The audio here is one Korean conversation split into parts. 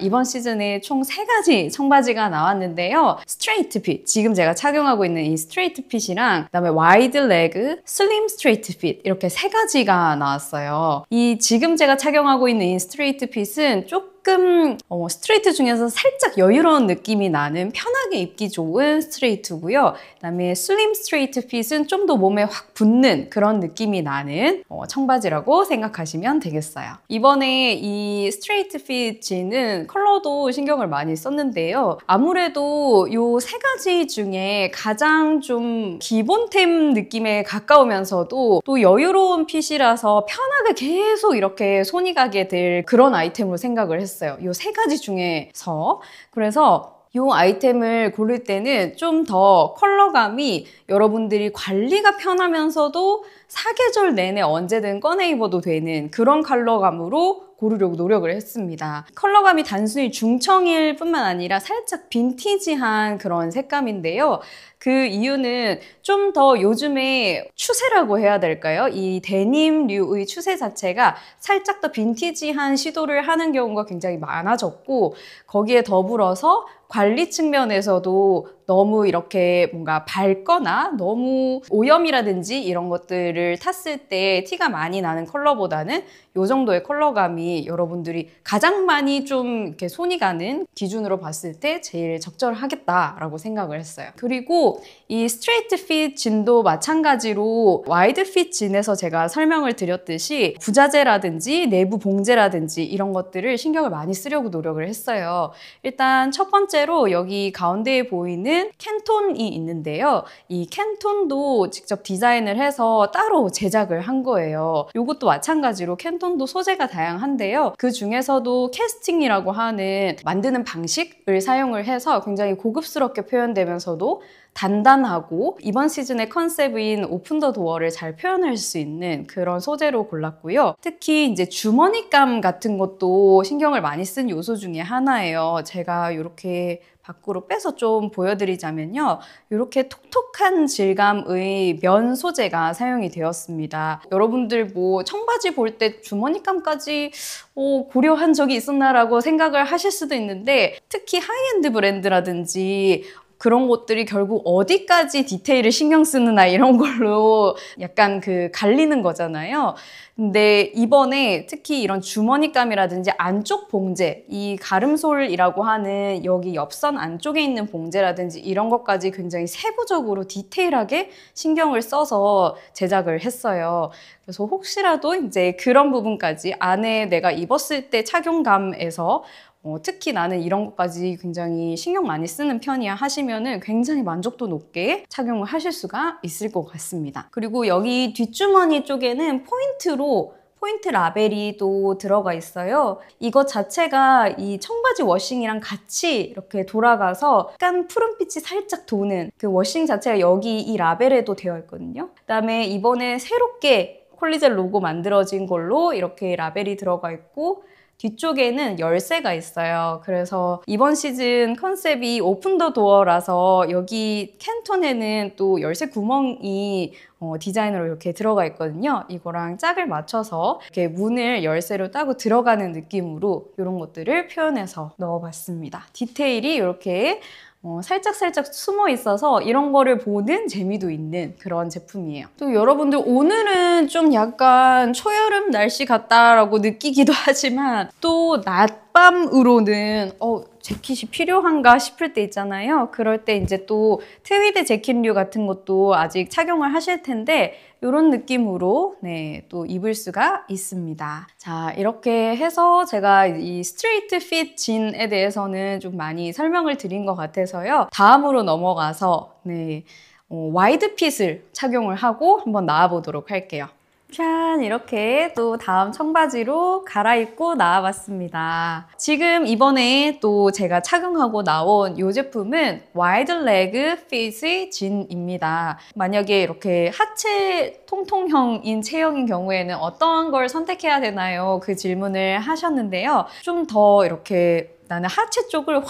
이번 시즌에 총 세가지 청바지가 나왔는데요. 스트레이트 핏, 지금 제가 착용하고 있는 이 스트레이트 핏이랑 그다음에 와이드 레그, 슬림 스트레이트 핏 이렇게 세가지가 나왔어요. 이 지금 제가 착용하고 있는 이 스트레이트 핏은 조금 조금 어, 스트레이트 중에서 살짝 여유로운 느낌이 나는 편하게 입기 좋은 스트레이트고요. 그다음에 슬림 스트레이트 핏은 좀 더 몸에 확 붙는 그런 느낌이 나는 어, 청바지라고 생각하시면 되겠어요. 이번에 이 스트레이트 핏 진은 컬러도 신경을 많이 썼는데요. 아무래도 이 세 가지 중에 가장 좀 기본템 느낌에 가까우면서도 또 여유로운 핏이라서 편하게 계속 이렇게 손이 가게 될 그런 아이템으로 생각을 했어요. 했어요. 요세 가지 중에서. 그래서 이 아이템을 고를 때는 좀 더 컬러감이 여러분들이 관리가 편하면서도 사계절 내내 언제든 꺼내 입어도 되는 그런 컬러감으로 고르려고 노력을 했습니다. 컬러감이 단순히 중청일 뿐만 아니라 살짝 빈티지한 그런 색감인데요. 그 이유는 좀 더 요즘에 추세라고 해야 될까요? 이 데님류의 추세 자체가 살짝 더 빈티지한 시도를 하는 경우가 굉장히 많아졌고 거기에 더불어서 관리 측면에서도 너무 이렇게 뭔가 밝거나 너무 오염이라든지 이런 것들을 탔을 때 티가 많이 나는 컬러보다는 이 정도의 컬러감이 여러분들이 가장 많이 좀 이렇게 손이 가는 기준으로 봤을 때 제일 적절하겠다라고 생각을 했어요. 그리고 이 스트레이트 핏 진도 마찬가지로 와이드 핏 진에서 제가 설명을 드렸듯이 부자재라든지 내부 봉제라든지 이런 것들을 신경을 많이 쓰려고 노력을 했어요. 일단 첫 번째로 여기 가운데에 보이는 캔톤이 있는데요. 이 캔톤도 직접 디자인을 해서 따로 제작을 한 거예요. 이것도 마찬가지로 캔톤도 소재가 다양한데요. 그 중에서도 캐스팅이라고 하는 만드는 방식을 사용을 해서 굉장히 고급스럽게 표현되면서도 단단하고 이번 시즌의 컨셉인 오픈 더 도어를 잘 표현할 수 있는 그런 소재로 골랐고요. 특히 이제 주머니감 같은 것도 신경을 많이 쓴 요소 중에 하나예요. 제가 이렇게 밖으로 빼서 좀 보여드리자면요. 이렇게 톡톡한 질감의 면 소재가 사용이 되었습니다. 여러분들 뭐 청바지 볼 때 주머니감까지 오, 어, 고려한 적이 있었나라고 생각을 하실 수도 있는데 특히 하이엔드 브랜드라든지 그런 것들이 결국 어디까지 디테일을 신경 쓰느나 이런 걸로 약간 그 갈리는 거잖아요. 근데 이번에 특히 이런 주머니감이라든지 안쪽 봉제, 이 가름솔이라고 하는 여기 옆선 안쪽에 있는 봉제라든지 이런 것까지 굉장히 세부적으로 디테일하게 신경을 써서 제작을 했어요. 그래서 혹시라도 이제 그런 부분까지 안에 내가 입었을 때 착용감에서 어, 특히 나는 이런 것까지 굉장히 신경 많이 쓰는 편이야 하시면은 굉장히 만족도 높게 착용을 하실 수가 있을 것 같습니다. 그리고 여기 뒷주머니 쪽에는 포인트로 포인트 라벨이 또 들어가 있어요. 이거 자체가 이 청바지 워싱이랑 같이 이렇게 돌아가서 약간 푸른빛이 살짝 도는 그 워싱 자체가 여기 이 라벨에도 되어 있거든요. 그다음에 이번에 새롭게 콜리젤 로고 만들어진 걸로 이렇게 라벨이 들어가 있고 뒤쪽에는 열쇠가 있어요. 그래서 이번 시즌 컨셉이 오픈 더 도어라서 여기 캔톤에는 또 열쇠 구멍이 어, 디자인으로 이렇게 들어가 있거든요. 이거랑 짝을 맞춰서 이렇게 문을 열쇠로 따고 들어가는 느낌으로 이런 것들을 표현해서 넣어봤습니다. 디테일이 이렇게 어, 살짝살짝 숨어 있어서 이런 거를 보는 재미도 있는 그런 제품이에요. 또 여러분들 오늘은 좀 약간 초여름 날씨 같다라고 느끼기도 하지만 또 낮밤으로는 어, 재킷이 필요한가 싶을 때 있잖아요. 그럴 때 이제 또 트위드 재킷류 같은 것도 아직 착용을 하실 텐데 이런 느낌으로 네, 또 입을 수가 있습니다. 자, 이렇게 해서 제가 이 스트레이트 핏 진에 대해서는 좀 많이 설명을 드린 것 같아서요. 다음으로 넘어가서 네, 어, 와이드 핏을 착용을 하고 한번 나와보도록 할게요. 짠 이렇게 또 다음 청바지로 갈아입고 나와봤습니다. 지금 이번에 또 제가 착용하고 나온 이 제품은 와이드 레그 핏의 진입니다. 만약에 이렇게 하체 통통형인 체형인 경우에는 어떤 걸 선택해야 되나요? 그 질문을 하셨는데요. 좀 더 이렇게 나는 하체 쪽을 확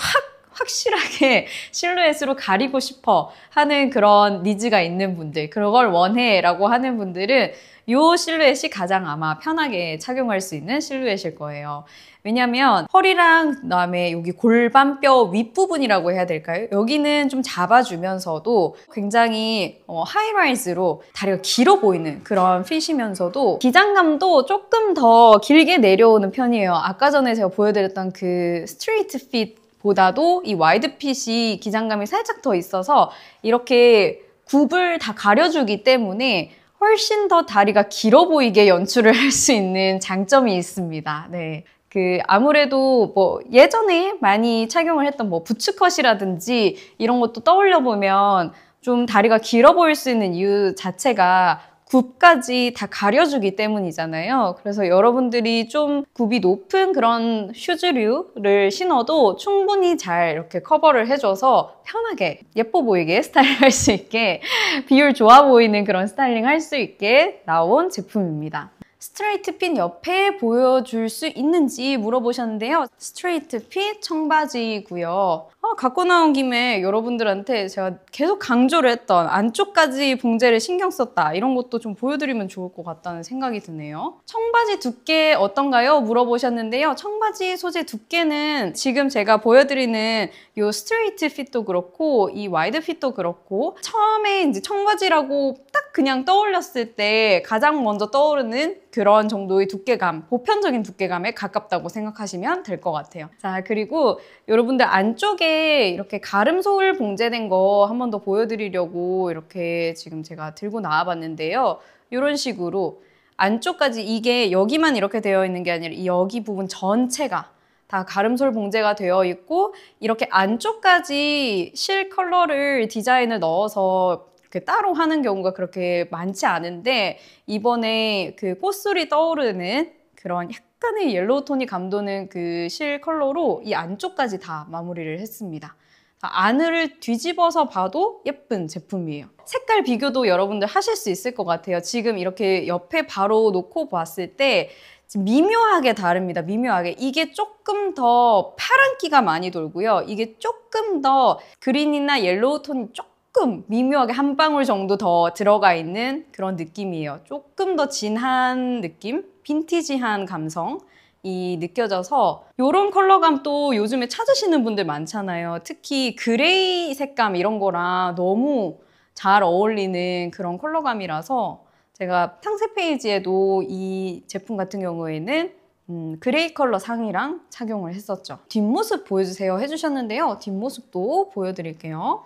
확실하게 실루엣으로 가리고 싶어 하는 그런 니즈가 있는 분들, 그걸 원해라고 하는 분들은 이 실루엣이 가장 아마 편하게 착용할 수 있는 실루엣일 거예요. 왜냐면 하 허리랑 그다음에 여기 골반뼈 윗부분이라고 해야 될까요? 여기는 좀 잡아주면서도 굉장히 어, 하이라이즈로 다리가 길어 보이는 그런 핏이면서도 기장감도 조금 더 길게 내려오는 편이에요. 아까 전에 제가 보여드렸던 그 스트레이트 핏 보다도 이 와이드 핏이 기장감이 살짝 더 있어서 이렇게 굽을 다 가려주기 때문에 훨씬 더 다리가 길어 보이게 연출을 할 수 있는 장점이 있습니다. 네. 그 아무래도 뭐 예전에 많이 착용을 했던 뭐 부츠컷이라든지 이런 것도 떠올려 보면 좀 다리가 길어 보일 수 있는 이유 자체가 굽까지 다 가려주기 때문이잖아요. 그래서 여러분들이 좀 굽이 높은 그런 슈즈류를 신어도 충분히 잘 이렇게 커버를 해줘서 편하게 예뻐 보이게 스타일할 수 있게 비율 좋아 보이는 그런 스타일링 할 수 있게 나온 제품입니다. 스트레이트 핀 옆에 보여줄 수 있는지 물어보셨는데요. 스트레이트 핀 청바지고요. 어, 갖고 나온 김에 여러분들한테 제가 계속 강조를 했던 안쪽까지 봉제를 신경 썼다 이런 것도 좀 보여드리면 좋을 것 같다는 생각이 드네요. 청바지 두께 어떤가요? 물어보셨는데요. 청바지 소재 두께는 지금 제가 보여드리는 이 스트레이트 핏도 그렇고 이 와이드 핏도 그렇고 처음에 이제 청바지라고 딱 그냥 떠올렸을 때 가장 먼저 떠오르는 그런 정도의 두께감, 보편적인 두께감에 가깝다고 생각하시면 될 것 같아요. 자, 그리고 여러분들 안쪽에 이렇게 가름 솔 봉제된 거 한 번 더 보여드리려고 이렇게 지금 제가 들고 나와봤는데요. 이런 식으로 안쪽까지 이게 여기만 이렇게 되어 있는 게 아니라 여기 부분 전체가 다 가름솔 봉제가 되어 있고 이렇게 안쪽까지 실 컬러를 디자인을 넣어서 따로 하는 경우가 그렇게 많지 않은데 이번에 그 꽃술이 떠오르는 그런 약간 약간의 옐로우 톤이 감도는 그 실 컬러로 이 안쪽까지 다 마무리를 했습니다. 아, 안을 뒤집어서 봐도 예쁜 제품이에요. 색깔 비교도 여러분들 하실 수 있을 것 같아요. 지금 이렇게 옆에 바로 놓고 봤을 때 미묘하게 다릅니다. 미묘하게. 이게 조금 더 파란기가 많이 돌고요. 이게 조금 더 그린이나 옐로우 톤이 조금 미묘하게 한 방울 정도 더 들어가 있는 그런 느낌이에요. 조금 더 진한 느낌? 빈티지한 감성 이 느껴져서 이런 컬러감 또 요즘에 찾으시는 분들 많잖아요. 특히 그레이 색감 이런 거랑 너무 잘 어울리는 그런 컬러감이라서 제가 상세 페이지에도 이 제품 같은 경우에는 음, 그레이 컬러 상의랑 착용을 했었죠. 뒷모습 보여주세요 해주셨는데요. 뒷모습도 보여드릴게요.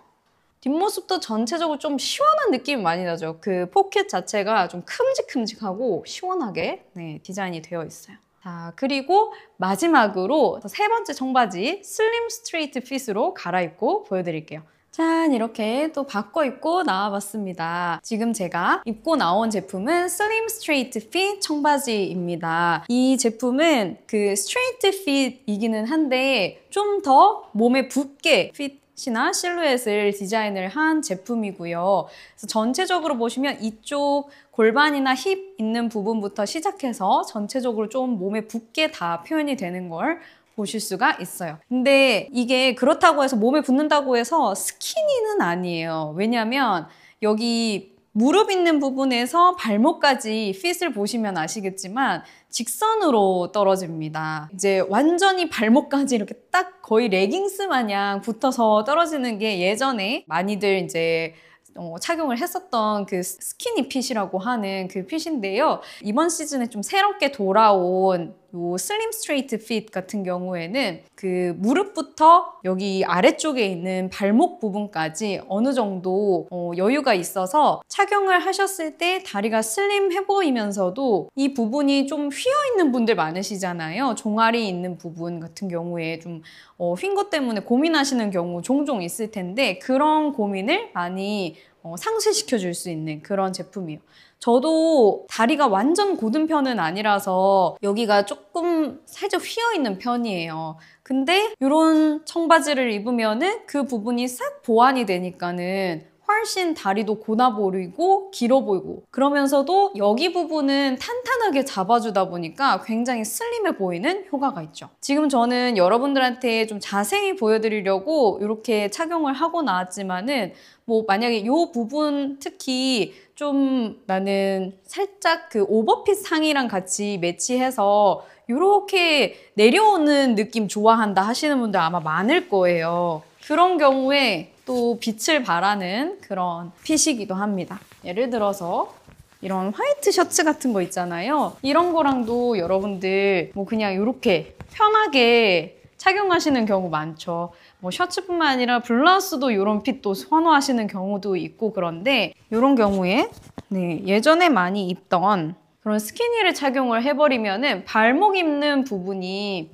뒷모습도 전체적으로 좀 시원한 느낌이 많이 나죠. 그 포켓 자체가 좀 큼직큼직하고 시원하게 네, 디자인이 되어 있어요. 자, 그리고 마지막으로 세 번째 청바지 슬림 스트레이트 핏으로 갈아입고 보여드릴게요. 짠 이렇게 또 바꿔 입고 나와봤습니다. 지금 제가 입고 나온 제품은 슬림 스트레이트 핏 청바지입니다. 이 제품은 그 스트레이트 핏이기는 한데 좀 더 몸에 붙게 핏 시나 실루엣을 디자인을 한 제품이고요. 그래서 전체적으로 보시면 이쪽 골반이나 힙 있는 부분부터 시작해서 전체적으로 좀 몸에 붙게 다 표현이 되는 걸 보실 수가 있어요. 근데 이게 그렇다고 해서 몸에 붙는다고 해서 스키니는 아니에요. 왜냐면 하 여기 무릎 있는 부분에서 발목까지 핏을 보시면 아시겠지만 직선으로 떨어집니다. 이제 완전히 발목까지 이렇게 딱 거의 레깅스 마냥 붙어서 떨어지는 게 예전에 많이들 이제 어, 착용을 했었던 그 스키니 핏이라고 하는 그 핏인데요. 이번 시즌에 좀 새롭게 돌아온 요 슬림 스트레이트 핏 같은 경우에는 그 무릎부터 여기 아래쪽에 있는 발목 부분까지 어느 정도 어, 여유가 있어서 착용을 하셨을 때 다리가 슬림해 보이면서도 이 부분이 좀 휘어 있는 분들 많으시잖아요. 종아리 있는 부분 같은 경우에 좀 어, 휜 것 때문에 고민하시는 경우 종종 있을 텐데 그런 고민을 많이 어, 상쇄시켜 줄 수 있는 그런 제품이에요. 저도 다리가 완전 곧은 편은 아니라서 여기가 조금 살짝 휘어있는 편이에요. 근데 이런 청바지를 입으면은 그 부분이 싹 보완이 되니까는 훨씬 다리도 고나 보이고 길어 보이고 그러면서도 여기 부분은 탄탄하게 잡아주다 보니까 굉장히 슬림해 보이는 효과가 있죠. 지금 저는 여러분들한테 좀 자세히 보여드리려고 이렇게 착용을 하고 나왔지만은 뭐 만약에 이 부분 특히 좀 나는 살짝 그 오버핏 상이랑 같이 매치해서 이렇게 내려오는 느낌 좋아한다 하시는 분들 아마 많을 거예요. 그런 경우에 또 빛을 바라는 그런 핏이기도 합니다. 예를 들어서 이런 화이트 셔츠 같은 거 있잖아요. 이런 거랑도 여러분들 뭐 그냥 이렇게 편하게 착용하시는 경우 많죠. 뭐 셔츠뿐만 아니라 블라우스도 이런 핏도 선호하시는 경우도 있고 그런데 이런 경우에 네, 예전에 많이 입던 그런 스키니를 착용을 해버리면은 발목 입는 부분이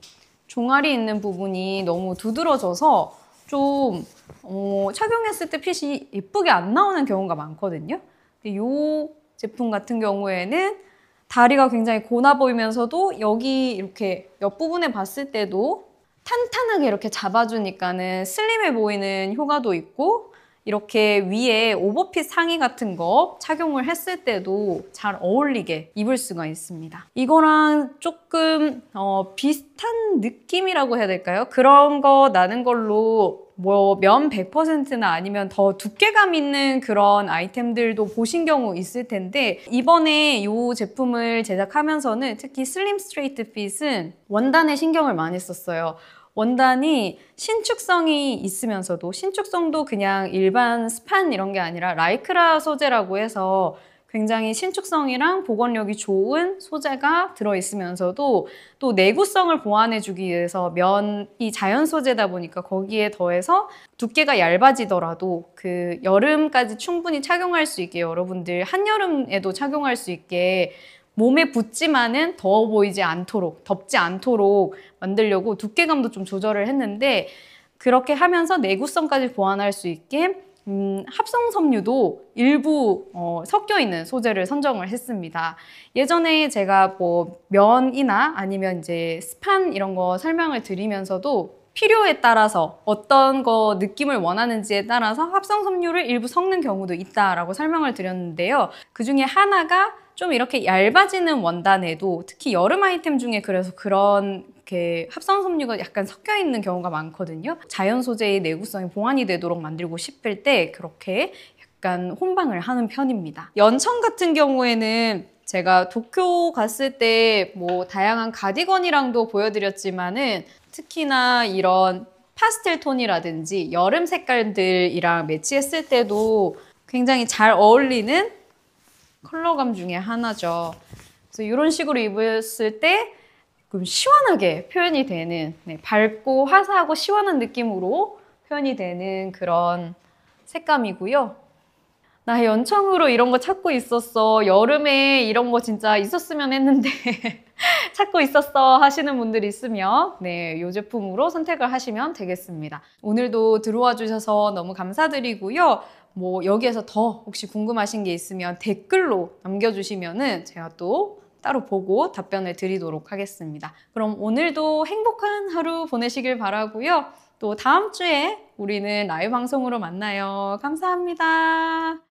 종아리 있는 부분이 너무 두드러져서 좀 어, 착용했을 때 핏이 예쁘게 안 나오는 경우가 많거든요. 근데 이 제품 같은 경우에는 다리가 굉장히 고나 보이면서도 여기 이렇게 옆부분에 봤을 때도 탄탄하게 이렇게 잡아주니까는 슬림해 보이는 효과도 있고 이렇게 위에 오버핏 상의 같은 거 착용을 했을 때도 잘 어울리게 입을 수가 있습니다. 이거랑 조금 어, 비슷한 느낌이라고 해야 될까요? 그런 거 나는 걸로 뭐면 100%나 아니면 더 두께감 있는 그런 아이템들도 보신 경우 있을 텐데 이번에 이 제품을 제작하면서는 특히 슬림 스트레이트 핏은 원단에 신경을 많이 썼어요. 원단이 신축성이 있으면서도 신축성도 그냥 일반 스판 이런 게 아니라 라이크라 소재라고 해서 굉장히 신축성이랑 보건력이 좋은 소재가 들어있으면서도 또 내구성을 보완해주기 위해서 면이 자연 소재다 보니까 거기에 더해서 두께가 얇아지더라도 그 여름까지 충분히 착용할 수 있게 여러분들 한여름에도 착용할 수 있게 몸에 붙지만은 더워 보이지 않도록 덥지 않도록 만들려고 두께감도 좀 조절을 했는데 그렇게 하면서 내구성까지 보완할 수 있게 음, 합성 섬유도 일부 어, 섞여 있는 소재를 선정을 했습니다. 예전에 제가 뭐 면이나 아니면 이제 스판 이런 거 설명을 드리면서도 필요에 따라서 어떤 거 느낌을 원하는지에 따라서 합성 섬유를 일부 섞는 경우도 있다라고 설명을 드렸는데요. 그 중에 하나가 좀 이렇게 얇아지는 원단에도 특히 여름 아이템 중에 그래서 그런 이렇게 합성 섬유가 약간 섞여 있는 경우가 많거든요. 자연 소재의 내구성이 보완이 되도록 만들고 싶을 때 그렇게 약간 혼방을 하는 편입니다. 연청 같은 경우에는 제가 도쿄 갔을 때 뭐 다양한 가디건이랑도 보여드렸지만은 특히나 이런 파스텔 톤이라든지 여름 색깔들이랑 매치했을 때도 굉장히 잘 어울리는 컬러감 중에 하나죠. 그래서 이런 식으로 입었을 때 조금 시원하게 표현이 되는 네, 밝고 화사하고 시원한 느낌으로 표현이 되는 그런 색감이고요. 나 연청으로 이런 거 찾고 있었어. 여름에 이런 거 진짜 있었으면 했는데 찾고 있었어 하시는 분들이 있으면 네, 이 제품으로 선택을 하시면 되겠습니다. 오늘도 들어와 주셔서 너무 감사드리고요. 뭐 여기에서 더 혹시 궁금하신 게 있으면 댓글로 남겨주시면은 제가 또 따로 보고 답변을 드리도록 하겠습니다. 그럼 오늘도 행복한 하루 보내시길 바라고요. 또 다음 주에 우리는 라이브 방송으로 만나요. 감사합니다.